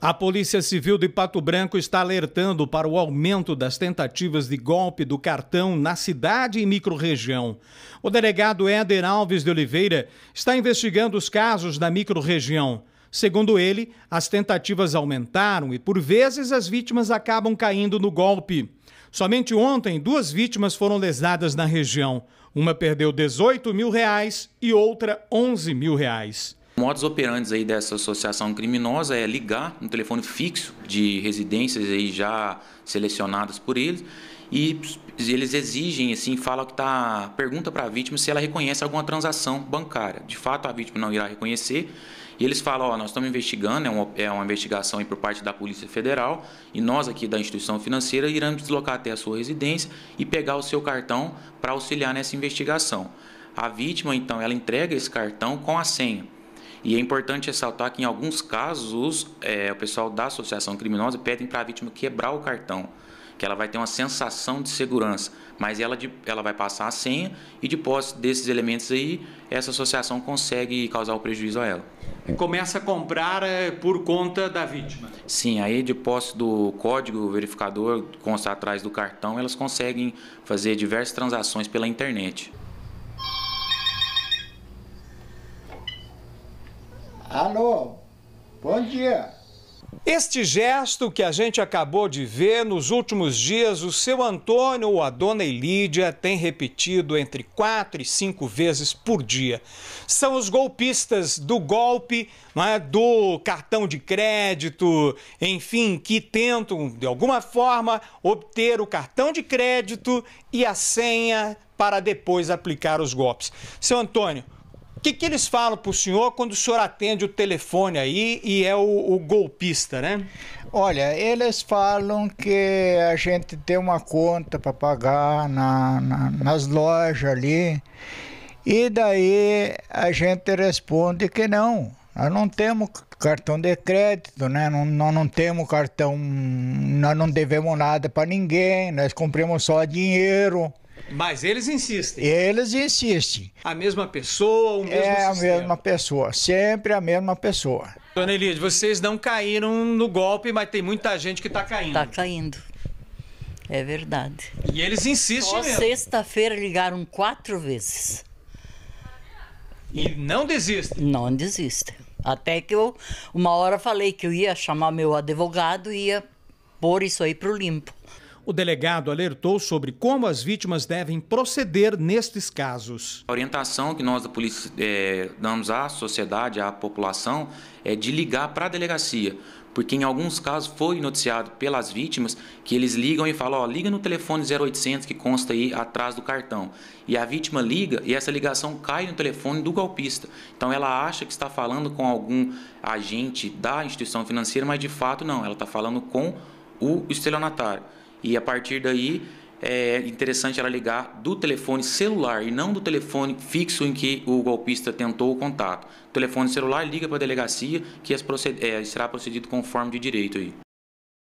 A Polícia Civil de Pato Branco está alertando para o aumento das tentativas de golpe do cartão na cidade e microrregião. O delegado Éder Alves de Oliveira está investigando os casos da microrregião. Segundo ele, as tentativas aumentaram e, por vezes, as vítimas acabam caindo no golpe. Somente ontem, duas vítimas foram lesadas na região. Uma perdeu 18 mil reais e outra 11 mil reais. Modos operantes aí dessa associação criminosa é ligar no telefone fixo de residências aí já selecionadas por eles e eles exigem assim, fala que tá pergunta para a vítima se ela reconhece alguma transação bancária. De fato, a vítima não irá reconhecer. E eles falam, ó, nós estamos investigando, é uma, é uma investigação por parte da Polícia Federal, e nós aqui da instituição financeira iremos deslocar até a sua residência e pegar o seu cartão para auxiliar nessa investigação. A vítima, então, ela entrega esse cartão com a senha. E é importante ressaltar que, em alguns casos, é, o pessoal da associação criminosa pedem para a vítima quebrar o cartão, que ela vai ter uma sensação de segurança, mas ela, de, ela vai passar a senha e, de posse desses elementos aí, essa associação consegue causar o prejuízo a ela. Começa a comprar é, por conta da vítima? Sim, aí, de posse do código verificador, consta atrás do cartão, elas conseguem fazer diversas transações pela internet. Alô, bom dia. Este gesto que a gente acabou de ver nos últimos dias, o seu Antônio ou a dona Elídia tem repetido entre quatro e cinco vezes por dia. São os golpistas do golpe, é? do cartão de crédito, enfim, que tentam de alguma forma obter o cartão de crédito e a senha para depois aplicar os golpes. Seu Antônio, o que, que eles falam para o senhor quando o senhor atende o telefone aí e é o, o, golpista, né? Olha, eles falam que a gente tem uma conta para pagar na, na, nas lojas ali e daí a gente responde que não, nós não temos cartão de crédito, né? Não, nós não temos cartão, nós não devemos nada para ninguém, nós compramos só dinheiro. Mas eles insistem. Eles insistem. A mesma pessoa, o mesmo É a mesma pessoa, sempre a mesma pessoa. Dona Elide, vocês não caíram no golpe, mas tem muita gente que está caindo. Está caindo. É verdade. E eles insistem Só mesmo. sexta-feira ligaram quatro vezes. E não desistem? Não desistem. Até que eu, uma hora, falei que eu ia chamar meu advogado e ia pôr isso aí para o limpo. O delegado alertou sobre como as vítimas devem proceder nestes casos. A orientação que nós da polícia é, damos à sociedade, à população, é de ligar para a delegacia porque em alguns casos foi noticiado pelas vítimas que eles ligam e falam, ó, liga no telefone 0800 que consta aí atrás do cartão. E a vítima liga e essa ligação cai no telefone do golpista. Então ela acha que está falando com algum agente da instituição financeira, mas de fato não, ela está falando com o estelionatário. E a partir daí é interessante ela ligar do telefone celular e não do telefone fixo em que o golpista tentou o contato. O telefone celular liga para a delegacia que é, será procedido conforme de direito aí.